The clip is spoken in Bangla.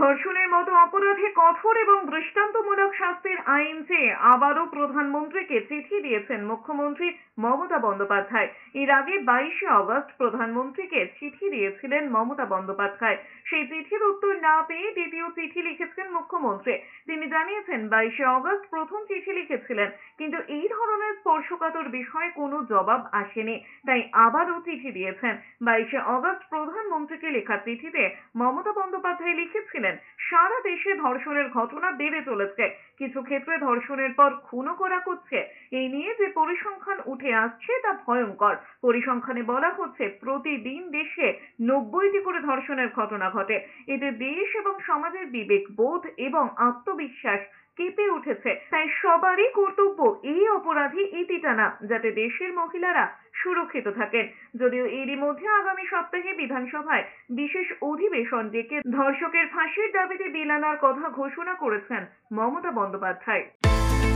ধর্ষণের মতো অপরাধে কঠোর এবং দৃষ্টান্তমূলক শাস্তির আইন চেয়ে আবারও প্রধানমন্ত্রীকে চিঠি দিয়েছেন মুখ্যমন্ত্রী মমতা বন্দ্যোপাধ্যায় এর আগে বাইশে অগস্ট প্রধানমন্ত্রীকে চিঠি দিয়েছিলেন মমতা বন্দ্যোপাধ্যায় সেই চিঠির উত্তর না পেয়ে দ্বিতীয় চিঠি লিখেছেন মুখ্যমন্ত্রী তিনি জানিয়েছেন বাইশে অগস্ট প্রথম চিঠি লিখেছিলেন কিন্তু এই ধরনের স্পর্শকাতর বিষয়ে কোনো জবাব আসেনি তাই আবারও চিঠি দিয়েছেন বাইশে অগস্ট প্রধানমন্ত্রীকে লেখা চিঠিতে মমতা বন্দ্যোপাধ্যায় লিখেছেন জানাচ্ছিলেন সারা দেশে ধর্ষণের ঘটনা বেড়ে চলেছে কিছু ক্ষেত্রে ধর্ষণের পর খুনও করা হচ্ছে এই নিয়ে যে পরিসংখ্যান উঠে আসছে তা ভয়ঙ্কর পরিসংখ্যানে বলা হচ্ছে প্রতিদিন দেশে নব্বইটি করে ধর্ষণের ঘটনা ঘটে এতে দেশ এবং সমাজের বিবেক বোধ এবং আত্মবিশ্বাস কেঁপে উঠেছে তাই সবারই কর্তব্য এই অপরাধী ইতি টানা যাতে দেশের মহিলারা সুরক্ষিত থাকেন যদিও এরই মধ্যে আগামী সপ্তাহে বিধানসভায় বিশেষ অধিবেশন ডেকে ধর্ষকের ফাঁসির দাবিতে বিল আনার কথা ঘোষণা করেছেন মমতা বন্দ্যোপাধ্যায়